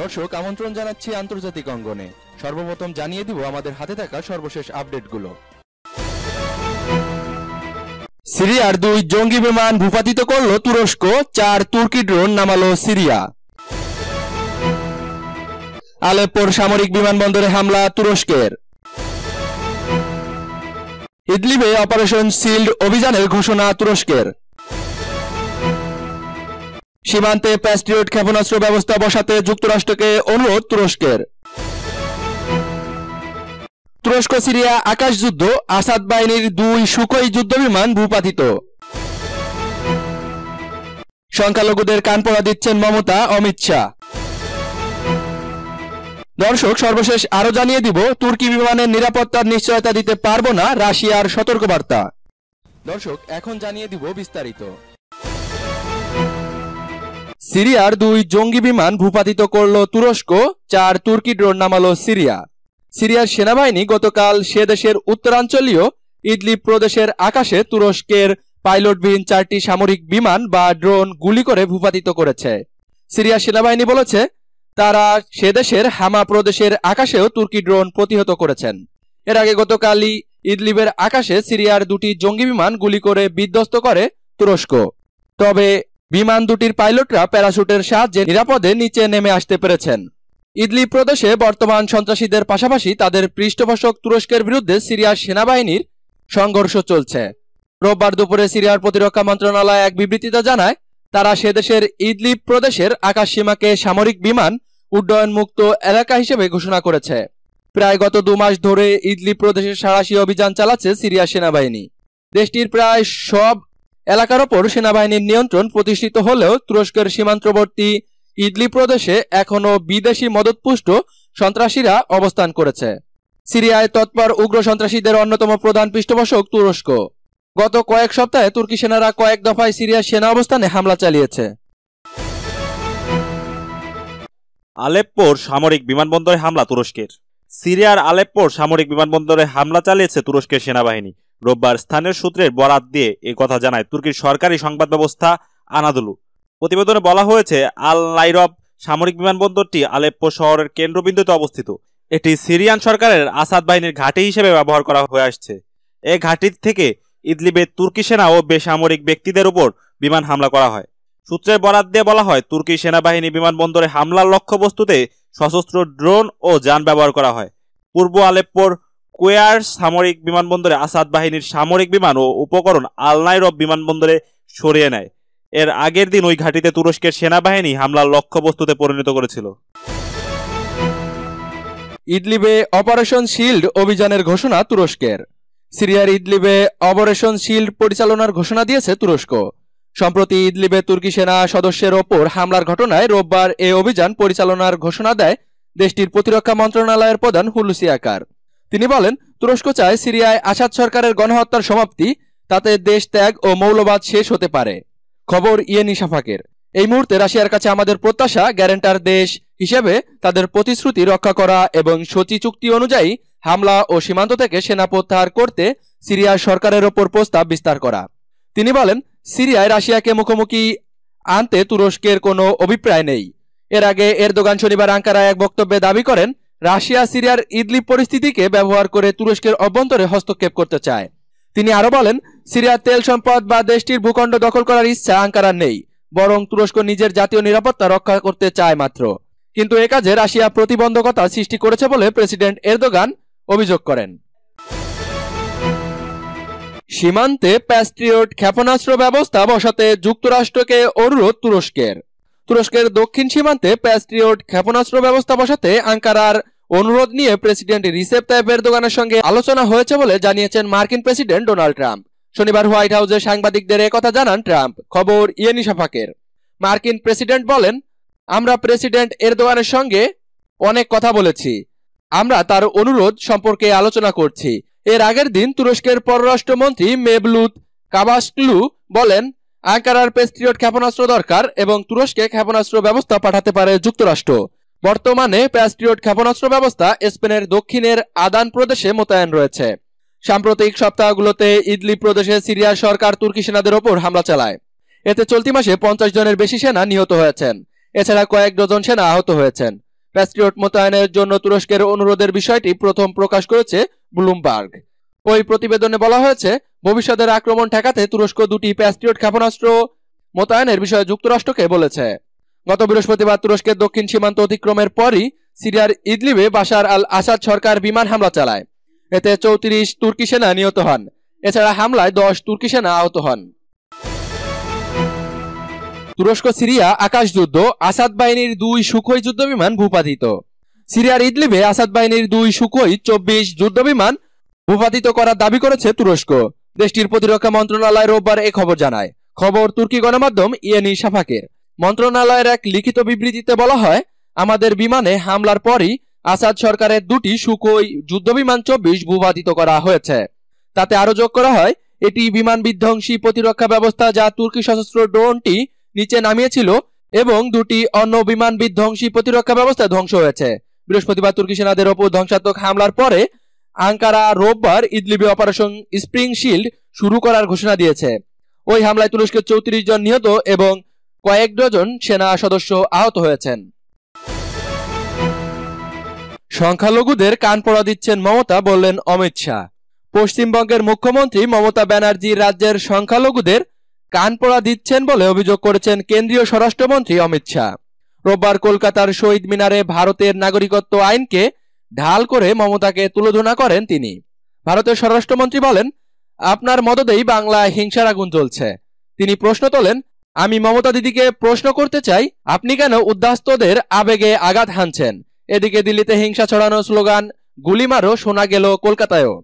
দর্শক আমন্ত্রণ জানাচ্ছি আন্তর্জাতিক অঙ্গনে সর্বপ্রথম জানিয়ে দিব আমাদের হাতে থাকা সর্বশেষ আপডেটগুলো সিরিয়ার দুই জঙ্গি বিমান ভূপাতিত করল তুরস্ক চার তুর্কি ড্রোন নামাল সিরিয়া আলেপ্পোর সামরিক বিমানবন্দরে হামলা তুরস্কের ইদলিবে অপারেশন সিল্ড অভিযানের ঘোষণা তুরস্কের সীমান্তে প্যাস্ট্রিয়ট ক্ষেপণাস্ত্র ব্যবস্থা বসাতে যুক্তরাষ্ট্রকে অনুরোধ তুরস্কের তুরস্ক সিরিয়া আকাশ যুদ্ধ আসাদ বাহিনীর দুই সুকই যুদ্ধবিমান ভূপাতিত সংখ্যালঘুদের কানপড়া দিচ্ছেন মমতা অমিত শাহ দর্শক সর্বশেষ আরো জানিয়ে দিব তুর্কি বিমানের নিরাপত্তার নিশ্চয়তা দিতে পারব না রাশিয়ার সতর্কবার্তা দর্শক এখন জানিয়ে দিব বিস্তারিত সিরিয়ার দুই জঙ্গি বিমান ভূপাতিত করল তুরস্ক চার তুর্কি ড্রোন নামাল সিরিয়া সিরিয়ার সেনাবাহিনী গতকাল সে দেশের উত্তরাঞ্চলীয় ইদলি প্রদেশের আকাশে তুরস্কের পাইলটবিহীন চারটি সামরিক বিমান বা ড্রোন গুলি করে ভূপাতিত করেছে সিরিয়া সেনাবাহিনী বলেছে তারা সে দেশের হামা প্রদেশের আকাশেও তুর্কি ড্রোন প্রতিহত করেছেন এর আগে গতকালই ইদলিবের আকাশে সিরিয়ার দুটি জঙ্গি বিমান গুলি করে বিধ্বস্ত করে তুরস্ক তবে বিমান দুটির পাইলটরা প্যারাশুটের সাহায্যে নিরাপদে নিচে নেমে আসতে পেরেছেন ইদলি প্রদেশে বর্তমান সন্ত্রাসীদের পাশাপাশি তাদের পৃষ্ঠপোষক তুরস্কের বিরুদ্ধে সিরিয়ার সেনাবাহিনীর সংঘর্ষ চলছে রোববার দুপুরে সিরিয়ার প্রতিরক্ষা মন্ত্রণালয় এক বিবৃতিতে জানায় তারা সেদেশের ইদলি প্রদেশের আকাশ সীমাকে সামরিক বিমান উড্ডয়ন মুক্ত এলাকা হিসেবে ঘোষণা করেছে প্রায় গত দু মাস ধরে ইদলি প্রদেশের সাঁড়াশি অভিযান চালাচ্ছে সিরিয়া সেনাবাহিনী দেশটির প্রায় সব এলাকার ওপর সেনাবাহিনীর নিয়ন্ত্রণ প্রতিষ্ঠিত হলেও তুরস্কের সীমান্তবর্তী ইডলি প্রদেশে এখনও বিদেশি মদতপুষ্ট সন্ত্রাসীরা অবস্থান করেছে সিরিয়ায় তৎপর উগ্র সন্ত্রাসীদের অন্যতম প্রধান পৃষ্ঠপোষক তুরস্ক গত কয়েক সপ্তাহে তুর্কি সেনারা কয়েক দফায় সিরিয়ার সেনা অবস্থানে হামলা চালিয়েছে আলেপ্পোর সামরিক বিমানবন্দরে হামলা তুরস্কের সিরিয়ার আলেপ্পোর সামরিক বিমানবন্দরে হামলা চালিয়েছে তুরস্কের সেনাবাহিনী রোববার স্থানীয় সূত্রের বরাত দিয়ে এ কথা জানায় তুর্কির সরকারি সংবাদ ব্যবস্থা আনাদুলু প্রতিবেদনে বলা হয়েছে আল নাইরব সামরিক বিমানবন্দরটি আলেপ্পো শহরের কেন্দ্রবিন্দুতে অবস্থিত এটি সিরিয়ান সরকারের আসাদ বাহিনীর ঘাঁটি হিসেবে ব্যবহার করা হয়ে আসছে এ ঘাঁটি থেকে ইদলিবে তুর্কি সেনা ও বেসামরিক ব্যক্তিদের উপর বিমান হামলা করা হয় সূত্রের বরাত দিয়ে বলা হয় তুর্কি সেনাবাহিনী বিমানবন্দরে হামলার লক্ষ্যবস্তুতে সশস্ত্র ড্রোন ও যান ব্যবহার করা হয় পূর্ব আলেপ্পোর কুয়ার সামরিক বিমানবন্দরে আসাদ বাহিনীর সামরিক বিমান ও উপকরণ আলনাইরব বিমানবন্দরে সরিয়ে নেয় এর আগের দিন ওই ঘাঁটিতে তুরস্কের সেনাবাহিনী হামলার লক্ষ্যবস্তুতে পরিণত করেছিল ইডলিবে অপারেশন শিল্ড অভিযানের ঘোষণা তুরস্কের সিরিয়ার ইডলিবে অপারেশন শিল্ড পরিচালনার ঘোষণা দিয়েছে তুরস্ক সম্প্রতি ইডলিবে তুর্কি সেনা সদস্যের ওপর হামলার ঘটনায় রোববার এ অভিযান পরিচালনার ঘোষণা দেয় দেশটির প্রতিরক্ষা মন্ত্রণালয়ের প্রধান হুলুসিয়াকার আকার তিনি বলেন তুরস্ক চায় সিরিয়ায় আসাদ সরকারের গণহত্যার সমাপ্তি তাতে দেশ ত্যাগ ও মৌলবাদ শেষ হতে পারে খবর ইয়েনি সাফাকের এই মুহূর্তে রাশিয়ার কাছে আমাদের প্রত্যাশা গ্যারেন্টার দেশ হিসেবে তাদের প্রতিশ্রুতি রক্ষা করা এবং সচি চুক্তি অনুযায়ী হামলা ও সীমান্ত থেকে সেনা প্রত্যাহার করতে সিরিয়ার সরকারের ওপর প্রস্তাব বিস্তার করা তিনি বলেন সিরিয়ায় রাশিয়াকে মুখোমুখি আনতে তুরস্কের কোনো অভিপ্রায় নেই এর আগে এর দোকান শনিবার আঙ্কারায় এক বক্তব্যে দাবি করেন রাশিয়া সিরিয়ার ইদলি পরিস্থিতিকে ব্যবহার করে তুরস্কের অভ্যন্তরে হস্তক্ষেপ করতে চায় তিনি আরও বলেন সিরিয়ার তেল সম্পদ বা দেশটির ভূখণ্ড দখল করার ইচ্ছা আঙ্কারার নেই বরং তুরস্ক নিজের জাতীয় নিরাপত্তা রক্ষা করতে চায় মাত্র কিন্তু এ কাজে রাশিয়া প্রতিবন্ধকতা সৃষ্টি করেছে বলে প্রেসিডেন্ট এরদোগান অভিযোগ করেন সীমান্তে প্যাস্ট্রিয়ট ক্ষেপণাস্ত্র ব্যবস্থা বসাতে যুক্তরাষ্ট্রকে অনুরোধ তুরস্কের তুরস্কের দক্ষিণ সীমান্তে প্যাস্ট্রিয়ট ক্ষেপণাস্ত্র ব্যবস্থা বসাতে আঙ্কারার অনুরোধ নিয়ে প্রেসিডেন্ট রিসেপ তাইপ এরদোগানের সঙ্গে আলোচনা হয়েছে বলে জানিয়েছেন মার্কিন প্রেসিডেন্ট ডোনাল্ড ট্রাম্প শনিবার হোয়াইট হাউসে সাংবাদিকদের কথা জানান ট্রাম্প খবর ইয়েনি সাফাকের মার্কিন প্রেসিডেন্ট বলেন আমরা প্রেসিডেন্ট এরদোয়ানের সঙ্গে অনেক কথা বলেছি আমরা তার অনুরোধ সম্পর্কে আলোচনা করছি এর আগের দিন তুরস্কের পররাষ্ট্রমন্ত্রী মেবলুত কাবাসক্লু বলেন আঙ্কারার পেস্ট্রিয়ট ক্ষেপণাস্ত্র দরকার এবং তুরস্কে ক্ষেপণাস্ত্র ব্যবস্থা পাঠাতে পারে যুক্তরাষ্ট্র বর্তমানে প্যাস্ট্রিয়ট ক্ষেপণাস্ত্র ব্যবস্থা স্পেনের দক্ষিণের আদান প্রদেশে মোতায়েন রয়েছে সাম্প্রতিক সপ্তাহগুলোতে ইদলি প্রদেশে সিরিয়ার সরকার তুর্কি সেনাদের ওপর হামলা চালায় এতে চলতি মাসে পঞ্চাশ জনের বেশি সেনা নিহত হয়েছেন এছাড়া কয়েক ডজন সেনা আহত হয়েছেন প্যাস্ট্রিয়ট মোতায়েনের জন্য তুরস্কের অনুরোধের বিষয়টি প্রথম প্রকাশ করেছে ব্লুমবার্গ ওই প্রতিবেদনে বলা হয়েছে ভবিষ্যতের আক্রমণ ঠেকাতে তুরস্ক দুটি প্যাস্ট্রিয়ট ক্ষেপণাস্ত্র মোতায়েনের বিষয়ে যুক্তরাষ্ট্রকে বলেছে গত বৃহস্পতিবার তুরস্কের দক্ষিণ সীমান্ত অতিক্রমের পরই সিরিয়ার ইদলিবে বাসার আল আসাদ সরকার বিমান হামলা চালায় এতে চৌত্রিশ তুর্কি সেনা নিহত হন এছাড়া হামলায় দশ তুর্কি সেনা আহত হন তুরস্ক সিরিয়া আকাশ যুদ্ধ আসাদ বাহিনীর দুই সুখই যুদ্ধ বিমান ভূপাতিত সিরিয়ার ইদলিবে আসাদ বাহিনীর দুই সুখই চব্বিশ যুদ্ধ বিমান ভূপাতিত করার দাবি করেছে তুরস্ক দেশটির প্রতিরক্ষা মন্ত্রণালয় রোববার এ খবর জানায় খবর তুর্কি গণমাধ্যম ইয়েনি সাফাকের মন্ত্রণালয়ের এক লিখিত বিবৃতিতে বলা হয় আমাদের বিমানে হামলার পরই আসাদ সরকারের দুটি সুকোই যুদ্ধবিমান চব্বিশ ভূপাতিত করা হয়েছে তাতে আরও যোগ করা হয় এটি বিমান বিধ্বংসী প্রতিরক্ষা ব্যবস্থা যা তুর্কি সশস্ত্র ড্রোনটি নিচে নামিয়েছিল এবং দুটি অন্য বিমান বিধ্বংসী প্রতিরক্ষা ব্যবস্থা ধ্বংস হয়েছে বৃহস্পতিবার তুর্কি সেনাদের ওপর ধ্বংসাত্মক হামলার পরে আঙ্কারা রোববার ইদলিবি অপারেশন স্প্রিং শিল্ড শুরু করার ঘোষণা দিয়েছে ওই হামলায় তুরস্কের চৌত্রিশ জন নিহত এবং কয়েক ডজন সেনা সদস্য আহত হয়েছেন সংখ্যালঘুদের কান পড়া দিচ্ছেন মমতা বললেন অমিত শাহ পশ্চিমবঙ্গের মুখ্যমন্ত্রী মমতা ব্যানার্জি রাজ্যের সংখ্যালঘুদের কান পড়া দিচ্ছেন বলে অভিযোগ করেছেন কেন্দ্রীয় স্বরাষ্ট্রমন্ত্রী অমিত শাহ রোববার কলকাতার শহীদ মিনারে ভারতের নাগরিকত্ব আইনকে ঢাল করে মমতাকে তুলোধনা করেন তিনি ভারতের স্বরাষ্ট্রমন্ত্রী বলেন আপনার মদতেই বাংলায় হিংসার আগুন চলছে তিনি প্রশ্ন তোলেন আমি মমতা দিদিকে প্রশ্ন করতে চাই আপনি কেন উদ্ধাস্তদের আবেগে আঘাত হানছেন এদিকে দিল্লিতে হিংসা ছড়ানো স্লোগান গুলিমারও শোনা গেল কলকাতায়ও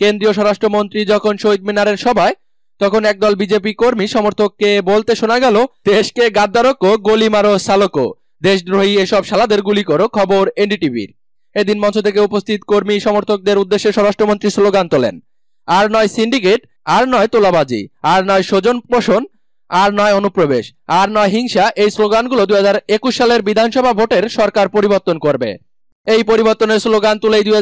কেন্দ্রীয় স্বরাষ্ট্রমন্ত্রী যখন শহীদ মিনারের সভায় তখন একদল বিজেপি কর্মী সমর্থককে বলতে শোনা গেল দেশকে গাদ্দারকো গলি মারো সালকো দেশদ্রোহী এসব সালাদের গুলি করো খবর এনডিটিভির এদিন মঞ্চ থেকে উপস্থিত কর্মী সমর্থকদের উদ্দেশ্যে স্বরাষ্ট্রমন্ত্রী স্লোগান তোলেন আর নয় সিন্ডিকেট আর নয় তোলাবাজি আর নয় স্বজন পোষণ আর নয় অনুপ্রবেশ আর নয় হিংসা এই স্লোগানগুলো দুই হাজার একুশ সালের বিধানসভা ভোটের সরকার পরিবর্তন করবে এই পরিবর্তনের স্লোগান তুলে দুই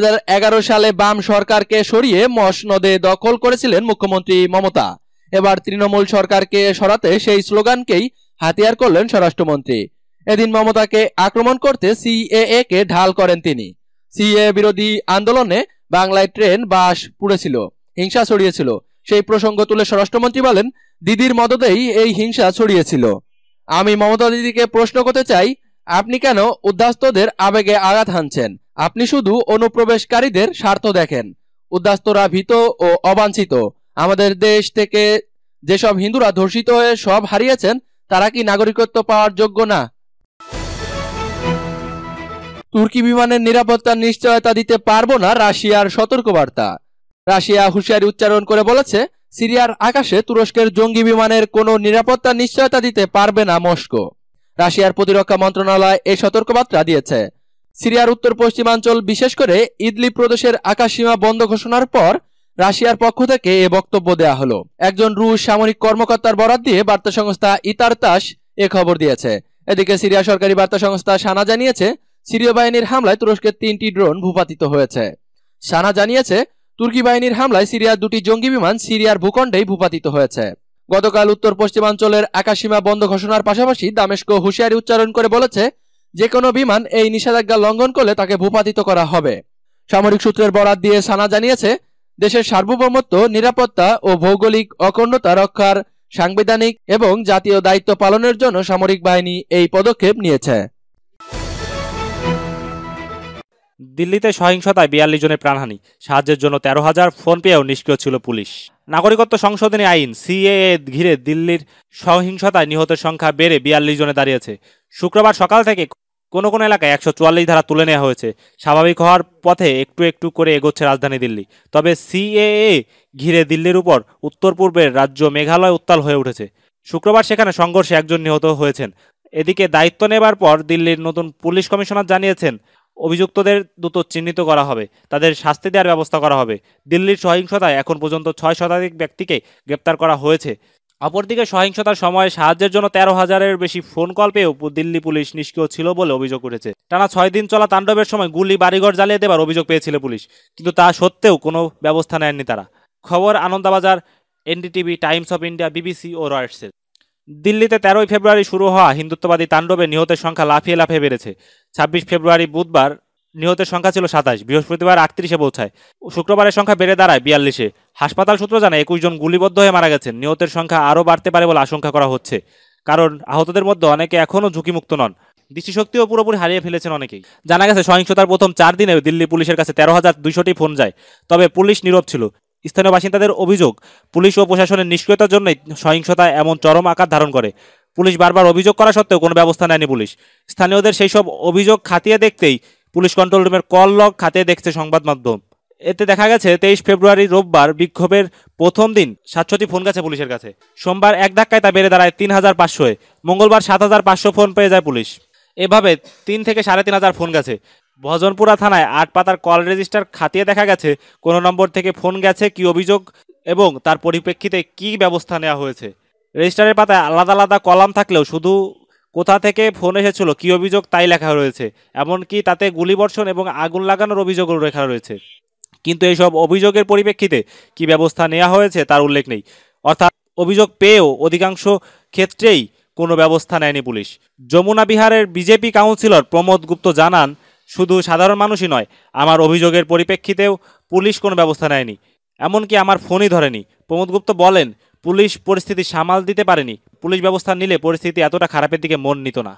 সালে বাম সরকারকে সরিয়ে মস নদে দখল করেছিলেন মুখ্যমন্ত্রী মমতা এবার তৃণমূল সরকারকে সরাতে সেই স্লোগানকেই হাতিয়ার করলেন স্বরাষ্ট্রমন্ত্রী এদিন মমতাকে আক্রমণ করতে সিএএ কে ঢাল করেন তিনি সিএ বিরোধী আন্দোলনে বাংলায় ট্রেন বাস পুড়েছিল হিংসা ছড়িয়েছিল সেই প্রসঙ্গ তুলে স্বরাষ্ট্রমন্ত্রী বলেন দিদির মদতেই এই হিংসা ছড়িয়েছিল আমি মমতা দিদিকে প্রশ্ন করতে চাই আপনি কেন উদ্ধাস্তদের আবেগে আঘাত হানছেন আপনি শুধু অনুপ্রবেশকারীদের স্বার্থ দেখেন উদ্বাস্তরা ভীত ও অবাঞ্ছিত আমাদের দেশ থেকে যেসব হিন্দুরা ধর্ষিত হয়ে সব হারিয়েছেন তারা কি নাগরিকত্ব পাওয়ার যোগ্য না তুর্কি বিমানের নিরাপত্তার নিশ্চয়তা দিতে পারবো না রাশিয়ার সতর্কবার্তা রাশিয়া হুঁশিয়ারি উচ্চারণ করে বলেছে সিরিয়ার আকাশে তুরস্কের জঙ্গি বিমানের কোনো নিরাপত্তা নিশ্চয়তা দিতে পারবে না মস্কো রাশিয়ার প্রতিরক্ষা মন্ত্রণালয় এই সতর্কবার্তা দিয়েছে সিরিয়ার উত্তর পশ্চিমাঞ্চল বিশেষ করে ইদলি প্রদেশের আকাশ সীমা বন্ধ ঘোষণার পর রাশিয়ার পক্ষ থেকে এ বক্তব্য দেয়া হলো একজন রুশ সামরিক কর্মকর্তার বরাদ দিয়ে বার্তা সংস্থা ইতারতাস এ খবর দিয়েছে এদিকে সিরিয়া সরকারি বার্তা সংস্থা সানা জানিয়েছে সিরীয় বাহিনীর হামলায় তুরস্কের তিনটি ড্রোন ভূপাতিত হয়েছে সানা জানিয়েছে তুর্কি বাহিনীর হামলায় সিরিয়ার দুটি জঙ্গি বিমান সিরিয়ার ভূখণ্ডেই ভূপাতিত হয়েছে গতকাল উত্তর পশ্চিমাঞ্চলের আকাশীমা বন্ধ ঘোষণার পাশাপাশি দামেস্ক হুঁশিয়ারি উচ্চারণ করে বলেছে যে কোনো বিমান এই নিষেধাজ্ঞা লঙ্ঘন করলে তাকে ভূপাতিত করা হবে সামরিক সূত্রের বরাত দিয়ে সানা জানিয়েছে দেশের সার্বভৌমত্ব নিরাপত্তা ও ভৌগোলিক অখণ্ডতা রক্ষার সাংবিধানিক এবং জাতীয় দায়িত্ব পালনের জন্য সামরিক বাহিনী এই পদক্ষেপ নিয়েছে দিল্লিতে সহিংসতায় বিয়াল্লিশ জনের প্রাণহানি সাহায্যের জন্য তেরো হাজার ফোনপেও নিষ্ক্রিয় ছিল পুলিশ নাগরিকত্ব সংশোধনী আইন সিএএ ঘিরে দিল্লির সহিংসতায় নিহতের সংখ্যা বেড়ে বিয়াল্লিশ জনে দাঁড়িয়েছে শুক্রবার সকাল থেকে কোনো কোনো এলাকায় একশো চুয়াল্লিশ ধারা তুলে নেওয়া হয়েছে স্বাভাবিক হওয়ার পথে একটু একটু করে এগোচ্ছে রাজধানী দিল্লি তবে সিএএ ঘিরে দিল্লির উপর উত্তর পূর্বের রাজ্য মেঘালয় উত্তাল হয়ে উঠেছে শুক্রবার সেখানে সংঘর্ষে একজন নিহত হয়েছেন এদিকে দায়িত্ব নেবার পর দিল্লির নতুন পুলিশ কমিশনার জানিয়েছেন অভিযুক্তদের দ্রুত চিহ্নিত করা হবে তাদের শাস্তি দেওয়ার ব্যবস্থা করা হবে দিল্লির সহিংসতায় এখন পর্যন্ত ছয় শতাধিক ব্যক্তিকে গ্রেপ্তার করা হয়েছে অপরদিকে সহিংসতার সময় সাহায্যের জন্য তেরো হাজারের বেশি ফোন কল পেয়েও দিল্লি পুলিশ নিষ্ক্রিয় ছিল বলে অভিযোগ উঠেছে টানা ছয় দিন চলা তাণ্ডবের সময় গুলি বাড়িঘর জ্বালিয়ে দেবার অভিযোগ পেয়েছিল পুলিশ কিন্তু তা সত্ত্বেও কোনো ব্যবস্থা নেয়নি তারা খবর Anandabazar NDTV Times of India BBC ও রয়ার্সের দিল্লিতে তেরোই ফেব্রুয়ারি শুরু হওয়া হিন্দুত্ববাদী তাণ্ডবে নিহতের সংখ্যা লাফিয়ে লাফিয়ে বেড়েছে ছাব্বিশ ফেব্রুয়ারি বুধবার নিহতের সংখ্যা ছিল সাতাশ বৃহস্পতিবার আটত্রিশে পৌঁছায় শুক্রবারের সংখ্যা বেড়ে দাঁড়ায় বিয়াল্লিশে হাসপাতাল সূত্র জানায় একুশ জন গুলিবদ্ধ হয়ে মারা গেছেন নিহতের সংখ্যা আরও বাড়তে পারে বলে আশঙ্কা করা হচ্ছে কারণ আহতদের মধ্যে অনেকে এখনও ঝুঁকিমুক্ত নন দৃষ্টিশক্তিও পুরোপুরি হারিয়ে ফেলেছেন অনেকেই জানা গেছে সহিংসতার প্রথম চার দিনে দিল্লি পুলিশের কাছে তেরো হাজার দুইশোটি ফোন যায় তবে পুলিশ নীরব ছিল স্থানীয় বাসিন্দাদের অভিযোগ পুলিশ ও প্রশাসনের নিষ্ক্রিয়তার জন্যই সহিংসতা এমন চরম আকার ধারণ করে পুলিশ বারবার অভিযোগ করা সত্ত্বেও কোনো ব্যবস্থা নেয়নি পুলিশ স্থানীয়দের সেই সব অভিযোগ খাতিয়ে দেখতেই পুলিশ কন্ট্রোল রুমের কল লগ খাতিয়ে দেখছে সংবাদ মাধ্যম এতে দেখা গেছে তেইশ ফেব্রুয়ারি রোববার বিক্ষোভের প্রথম দিন সাতশোটি ফোন গেছে পুলিশের কাছে সোমবার এক ধাক্কায় তা বেড়ে দাঁড়ায় তিন হাজার পাঁচশোয় মঙ্গলবার সাত হাজার পাঁচশো ফোন পেয়ে যায় পুলিশ এভাবে তিন থেকে সাড়ে তিন হাজার ফোন গেছে ভজনপুরা থানায় আট পাতার কল রেজিস্টার খাতিয়ে দেখা গেছে কোন নম্বর থেকে ফোন গেছে কি অভিযোগ এবং তার পরিপ্রেক্ষিতে কি ব্যবস্থা নেওয়া হয়েছে রেজিস্টারের পাতায় আলাদা আলাদা কলাম থাকলেও শুধু কোথা থেকে ফোন এসেছিল কী অভিযোগ তাই লেখা রয়েছে এমনকি তাতে গুলিবর্ষণ এবং আগুন লাগানোর অভিযোগও লেখা রয়েছে কিন্তু এইসব অভিযোগের পরিপ্রেক্ষিতে কি ব্যবস্থা নেওয়া হয়েছে তার উল্লেখ নেই অর্থাৎ অভিযোগ পেয়েও অধিকাংশ ক্ষেত্রেই কোনো ব্যবস্থা নেয়নি পুলিশ যমুনা বিহারের বিজেপি কাউন্সিলর প্রমোদ গুপ্ত জানান শুধু সাধারণ মানুষই নয় আমার অভিযোগের পরিপ্রেক্ষিতেও পুলিশ কোনো ব্যবস্থা নেয়নি এমনকি আমার ফোনই ধরেনি প্রমোদ গুপ্ত বলেন পুলিশ পরিস্থিতি সামাল দিতে পারেনি পুলিশ ব্যবস্থা নিলে পরিস্থিতি এতটা খারাপের দিকে মন নিত না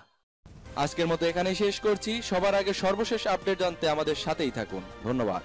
আজকের মতো এখানেই শেষ করছি সবার আগে সর্বশেষ আপডেট জানতে আমাদের সাথেই থাকুন ধন্যবাদ